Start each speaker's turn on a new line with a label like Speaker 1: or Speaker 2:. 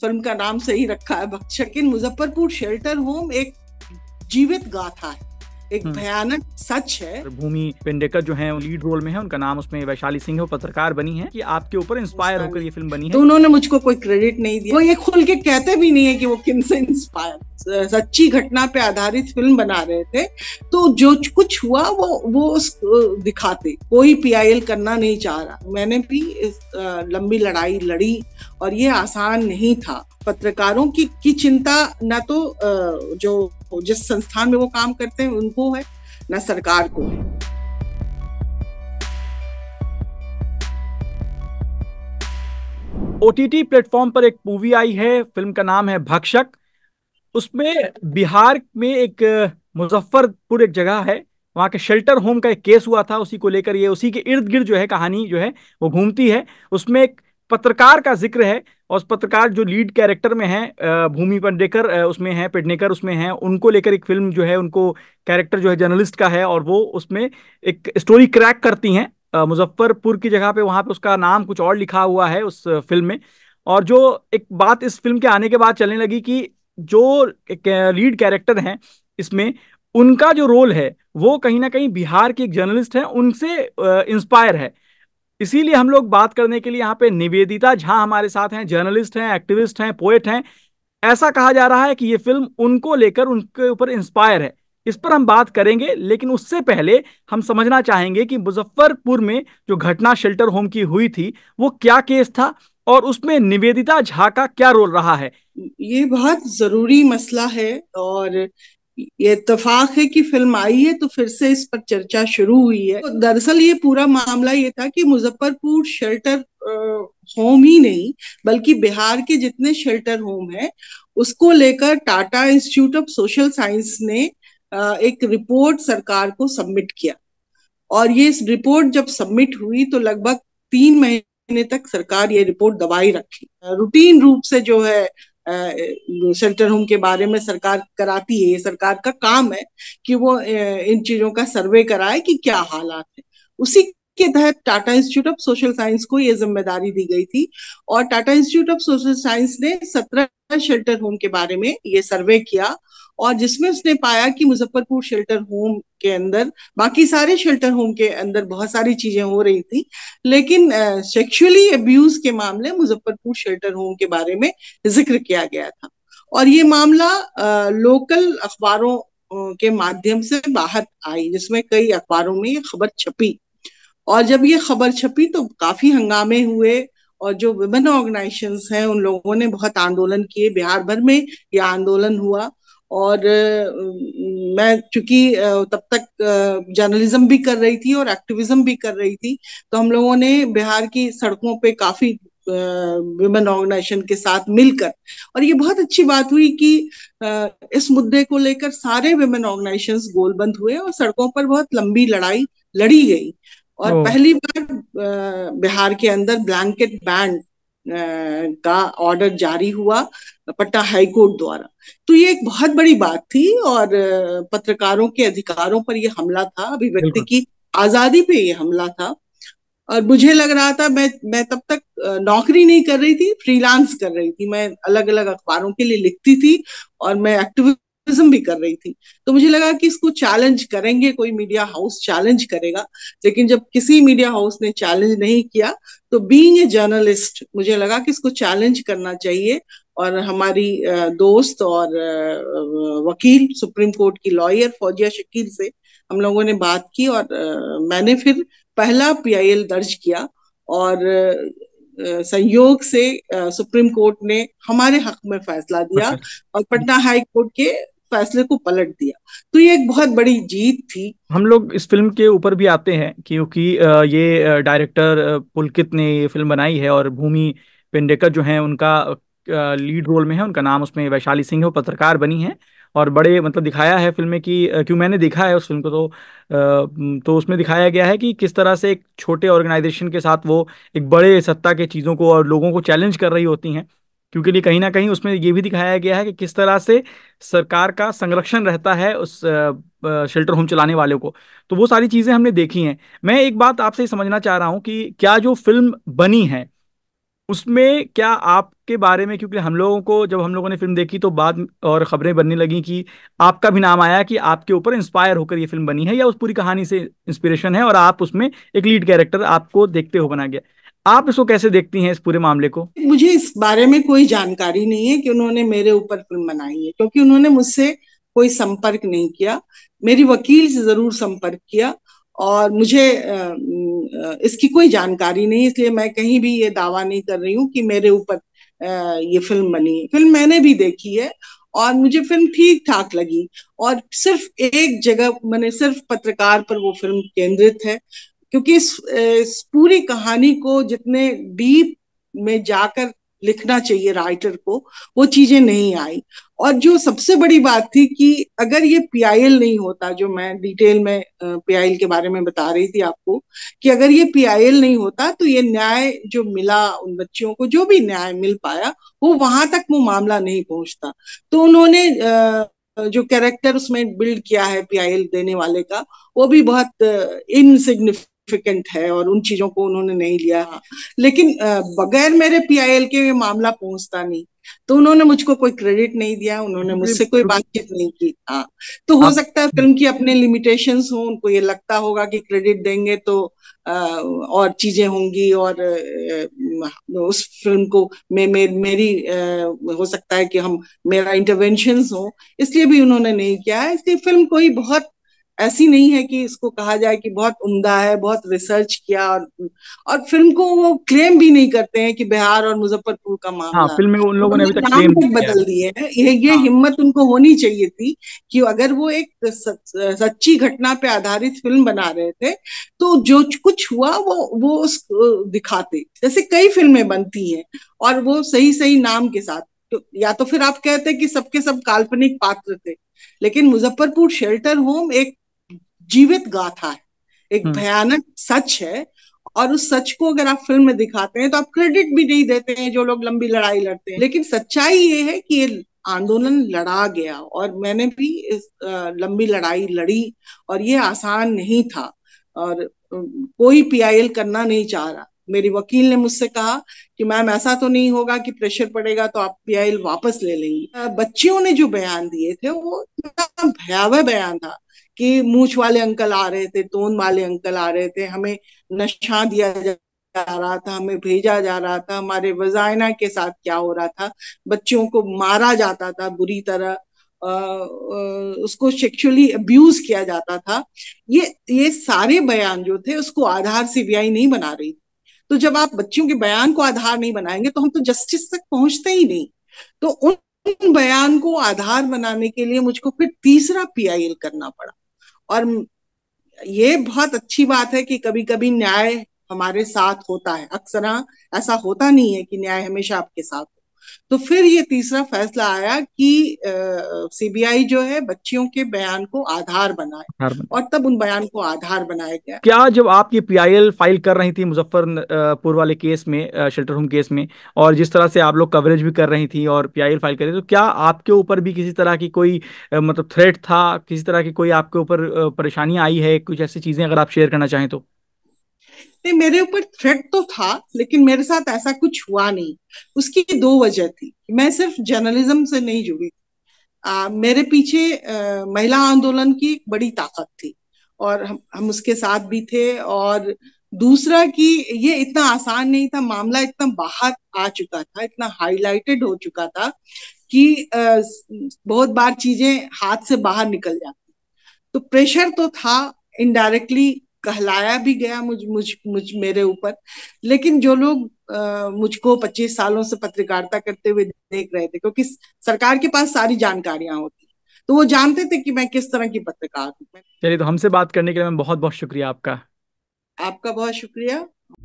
Speaker 1: Film का नाम सही रखा है शकीन मुजफ्फरपुर शेल्टर होम एक जीवित गाथा है
Speaker 2: एक हम्म। भयानक सच है भूमि पिंडेकर जो है लीड रोल में है उनका नाम उसमें वैशाली सिंह पत्रकार बनी है की आपके ऊपर इंस्पायर होकर ये फिल्म बनी है तो उन्होंने मुझको कोई क्रेडिट नहीं दिया वो ये खुल के कहते भी नहीं है की वो किन से इंस्पायर सच्ची घटना पे आधारित फिल्म बना
Speaker 1: रहे थे तो जो कुछ हुआ वो वो दिखाते कोई पीआईएल करना नहीं चाह रहा मैंने भी इस लंबी लड़ाई लड़ी और ये आसान नहीं था पत्रकारों की की चिंता ना तो जो जिस संस्थान में वो काम करते हैं उनको है ना सरकार को है
Speaker 2: ओटीटी प्लेटफॉर्म पर एक मूवी आई है फिल्म का नाम है भक्षक उसमें बिहार में एक मुजफ्फरपुर एक जगह है वहाँ के शेल्टर होम का एक केस हुआ था उसी को लेकर ये उसी के इर्द गिर्द जो है कहानी जो है वो घूमती है उसमें एक पत्रकार का जिक्र है और उस पत्रकार जो लीड कैरेक्टर में है भूमि पंडेकर उसमें है पेडनेकर उसमें है उनको लेकर एक फिल्म जो है उनको कैरेक्टर जो है जर्नलिस्ट का है और वो उसमें एक स्टोरी क्रैक करती हैं मुजफ्फरपुर की जगह पे वहाँ पे उसका नाम कुछ और लिखा हुआ है उस फिल्म में और जो एक बात इस फिल्म के आने के बाद चलने लगी कि जो लीड कैरेक्टर हैं इसमें उनका जो रोल है वो कहीं ना कहीं बिहार की एक जर्नलिस्ट है उनसे इंस्पायर है इसीलिए हम लोग बात करने के लिए यहाँ पे निवेदिता झा हमारे साथ हैं जर्नलिस्ट हैं एक्टिविस्ट हैं पोएट हैं ऐसा कहा जा रहा है कि ये फिल्म उनको लेकर उनके ऊपर इंस्पायर है इस पर हम बात करेंगे लेकिन उससे पहले हम समझना चाहेंगे कि मुजफ्फरपुर में जो घटना शेल्टर होम की हुई थी वो क्या केस था और उसमें निवेदिता झा का क्या रोल रहा है ये बहुत जरूरी मसला है और ये इतफाक
Speaker 1: है कि फिल्म आई है तो फिर से इस पर चर्चा शुरू हुई है तो दरअसल ये पूरा मामला ये था कि मुजफ्फरपुर शेल्टर होम ही नहीं बल्कि बिहार के जितने शेल्टर होम है उसको लेकर Tata Institute of Social Science ने एक रिपोर्ट सरकार को सबमिट किया और ये रिपोर्ट जब सबमिट हुई तो लगभग तीन महीने तक सरकार ये रिपोर्ट दबाई रखी रूटीन रूप से जो है शेल्टर होम के बारे में सरकार कराती है सरकार का काम है कि वो इन चीजों का सर्वे कराए कि क्या हालात है उसी के तहत Tata Institute of Social Science को ये जिम्मेदारी दी गई थी और Tata Institute of Social Science ने सत्रह शेल्टर होम के बारे में ये सर्वे किया और जिसमें उसने पाया कि मुजफ्फरपुर शेल्टर होम के अंदर बाकी सारे शेल्टर होम के अंदर बहुत सारी चीजें हो रही थी लेकिन सेक्सुअली अब्यूज के मामले मुजफ्फरपुर शेल्टर होम के बारे में जिक्र किया गया था और ये मामला लोकल अखबारों के माध्यम से बाहर आई जिसमें कई अखबारों में ये खबर छपी और जब ये खबर छपी तो काफी हंगामे हुए और जो विभिन्न ऑर्गेनाइजेशन हैं उन लोगों ने बहुत आंदोलन किए बिहार भर में यह आंदोलन हुआ और मैं चूंकि तब तक जर्नलिज्म भी कर रही थी और एक्टिविज्म भी कर रही थी तो हम लोगों ने बिहार की सड़कों पे काफी विमेन ऑर्गेनाइजेशन के साथ मिलकर और ये बहुत अच्छी बात हुई कि इस मुद्दे को लेकर सारे विमेन ऑर्गेनाइजेशन गोलबंद हुए और सड़कों पर बहुत लंबी लड़ाई लड़ी गई और पहली बार बिहार के अंदर ब्लैंकेट बैंड का ऑर्डर जारी हुआ पट्टा हाईकोर्ट द्वारा तो ये एक बहुत बड़ी बात थी और पत्रकारों के अधिकारों पर यह हमला था अभिव्यक्ति की आजादी पे ये हमला था और मुझे लग रहा था मैं मैं तब तक नौकरी नहीं कर रही थी फ्रीलांस कर रही थी मैं अलग अलग अखबारों के लिए लिखती थी और मैं एक्टिविस्ट क्रिटिसिज्म भी कर रही थी तो मुझे लगा कि इसको चैलेंज करेंगे कोई मीडिया हाउस चैलेंज करेगा लेकिन जब किसी मीडिया हाउस ने चैलेंज नहीं किया तो बीइंग ए जर्नलिस्ट मुझे लगा कि इसको चैलेंज करना चाहिए और हमारी दोस्त और वकील सुप्रीम कोर्ट की लॉयर फौजिया शकील से हम लोगों ने बात की और मैंने फिर पहला पीआईएल दर्ज किया और संयोग से सुप्रीम कोर्ट ने हमारे हक में फैसला दिया अच्छा। और पटना हाई कोर्ट के फैसले को पलट दिया तो ये एक
Speaker 2: बहुत बड़ी जीत थी हम लोग इस फिल्म के ऊपर भी आते हैं क्योंकि ये डायरेक्टर पुलकित ने ये फिल्म बनाई है और भूमि पेंडेकर जो है उनका लीड रोल में है उनका नाम उसमें वैशाली सिंह है पत्रकार बनी है और बड़े मतलब दिखाया है फिल्म में कि क्यों मैंने देखा है उस फिल्म को तो तो उसमें दिखाया गया है कि किस तरह से एक छोटे ऑर्गेनाइजेशन के साथ वो एक बड़े सत्ता के चीज़ों को और लोगों को चैलेंज कर रही होती हैं क्योंकि कहीं ना कहीं उसमें ये भी दिखाया गया है कि किस तरह से सरकार का संरक्षण रहता है उस शेल्टर होम चलाने वाले को तो वो सारी चीज़ें हमने देखी हैं मैं एक बात आपसे समझना चाह रहा हूं कि क्या जो फिल्म बनी है उसमें क्या आपके बारे में क्योंकि हम लोगों को जब हम लोगों ने फिल्म देखी तो बाद और ख़बरें बनने लगी कि आपका भी नाम आया कि आपके ऊपर इंस्पायर होकर ये फिल्म बनी है या उस पूरी कहानी से इंस्पिरेशन है और आप उसमें एक लीड कैरेक्टर आपको देखते हो बना गया आप इसको कैसे देखती हैं इस पूरे मामले को
Speaker 1: मुझे इस बारे में कोई जानकारी नहीं है कि उन्होंने मेरे ऊपर फिल्म बनाई है क्योंकि उन्होंने मुझसे कोई संपर्क नहीं किया मेरी वकील से जरूर संपर्क किया और मुझे इसकी कोई जानकारी नहीं इसलिए मैं कहीं भी ये दावा नहीं कर रही हूँ कि मेरे ऊपर ये फिल्म बनी है फिल्म मैंने भी देखी है और मुझे फिल्म ठीक ठाक लगी और सिर्फ एक जगह मैंने सिर्फ पत्रकार पर वो फिल्म केंद्रित है क्योंकि इस, इस पूरी कहानी को जितने डीप में जाकर लिखना चाहिए राइटर को वो चीजें नहीं आई और जो सबसे बड़ी बात थी कि अगर ये पीआईएल नहीं होता जो मैं डिटेल में पीआईएल के बारे में बता रही थी आपको कि अगर ये पीआईएल नहीं होता तो ये न्याय जो मिला उन बच्चियों को जो भी न्याय मिल पाया वो वहां तक वो मामला नहीं पहुंचता तो उन्होंने जो कैरेक्टर उसमें बिल्ड किया है पीआईएल देने वाले का वो भी बहुत इनसिग्निफिक सिग्निफिकेंट है और उन चीजों को उन्होंने नहीं लिया लेकिन बगैर मेरे पीआईएल के मामला पहुंचता नहीं तो उन्होंने मुझको कोई क्रेडिट नहीं दिया उन्होंने मुझसे कोई बातचीत नहीं की हाँ तो हो हाँ। सकता है फिल्म की अपने लिमिटेशंस हो उनको ये लगता होगा कि क्रेडिट देंगे तो आ, और चीजें होंगी और उस फिल्म को मे, मे, मेरी आ, हो सकता है कि हम मेरा इंटरवेंशन हो इसलिए भी उन्होंने नहीं किया है इसलिए फिल्म को ही बहुत ऐसी नहीं है कि इसको कहा जाए कि बहुत उम्दा है बहुत रिसर्च किया और और फिल्म को वो क्लेम भी नहीं करते हैं कि बिहार और मुजफ्फरपुर का हाँ, मामला हाँ, फिल्म में उन लोगों ने अभी तक क्लेम बदल दिए है ये ये हाँ. हिम्मत उनको होनी चाहिए थी कि अगर वो एक सच्ची घटना पे आधारित फिल्म बना रहे थे तो जो कुछ हुआ वो वो उस दिखाते जैसे कई फिल्में बनती हैं और वो सही सही नाम के साथ तो या तो फिर आप कहते हैं कि सबके सब काल्पनिक पात्र थे लेकिन मुजफ्फरपुर शेल्टर होम एक जीवित गाथा है एक हम्म। भयानक सच है और उस सच को अगर आप फिल्म में दिखाते हैं तो आप क्रेडिट भी नहीं देते हैं जो लोग लंबी लड़ाई लड़ते हैं लेकिन सच्चाई ये है कि ये आंदोलन लड़ा गया और मैंने भी इस लंबी लड़ाई लड़ी और ये आसान नहीं था और कोई पीआईएल करना नहीं चाह रहा मेरी वकील ने मुझसे कहा कि मैम ऐसा तो नहीं होगा कि प्रेशर पड़ेगा तो आप पीआईएल वापस ले लेंगी बच्चियों ने जो बयान दिए थे वो इतना भयावह बयान था कि मूछ वाले अंकल आ रहे थे तोन वाले अंकल आ रहे थे हमें नशा दिया जा रहा था हमें भेजा जा रहा था हमारे वजायना के साथ क्या हो रहा था बच्चों को मारा जाता था बुरी तरह आ, उसको सेक्शुअली अब्यूज किया जाता था ये ये सारे बयान जो थे उसको आधार सीबीआई नहीं बना रही तो जब आप बच्चों के बयान को आधार नहीं बनाएंगे तो हम तो जस्टिस तक पहुंचते ही नहीं तो उन बयान को आधार बनाने के लिए मुझको फिर तीसरा पीआईएल करना पड़ा और ये बहुत अच्छी बात है कि कभी कभी न्याय हमारे साथ होता है अक्सर ऐसा होता नहीं है कि न्याय हमेशा आपके साथ हो तो फिर ये तीसरा फैसला आया कि सीबीआई जो है बच्चियों के बयान को आधार बनाए और तब उन बयान को आधार बनाया गया
Speaker 2: क्या जब आप ये पीआईएल फाइल कर रही थी मुजफ्फरपुर वाले केस में शेल्टर होम केस में और जिस तरह से आप लोग कवरेज भी कर रही थी और पीआईएल फाइल कर रही थी तो क्या आपके ऊपर भी किसी तरह की कोई मतलब थ्रेट था किसी तरह की कोई आपके ऊपर परेशानी आई है कुछ ऐसी चीजें अगर आप शेयर करना चाहें तो
Speaker 1: नहीं मेरे ऊपर थ्रेट तो था लेकिन मेरे साथ ऐसा कुछ हुआ नहीं उसकी दो वजह थी मैं सिर्फ जर्नलिज्म से नहीं जुड़ी आ, मेरे पीछे आ, महिला आंदोलन की बड़ी ताकत थी और हम हम उसके साथ भी थे और दूसरा कि ये इतना आसान नहीं था मामला इतना बाहर आ चुका था इतना हाईलाइटेड हो चुका था कि आ, बहुत बार चीजें हाथ से बाहर निकल जाती तो प्रेशर तो था इनडायरेक्टली कहलाया भी गया मुझ मुझ मुझ मेरे ऊपर लेकिन जो लोग मुझको 25 सालों से पत्रकारिता करते हुए देख रहे थे क्योंकि सरकार के पास सारी जानकारियां होती तो वो जानते थे कि मैं किस तरह की पत्रकार
Speaker 2: हूँ चलिए तो हमसे बात करने के लिए बहुत बहुत शुक्रिया आपका
Speaker 1: आपका बहुत शुक्रिया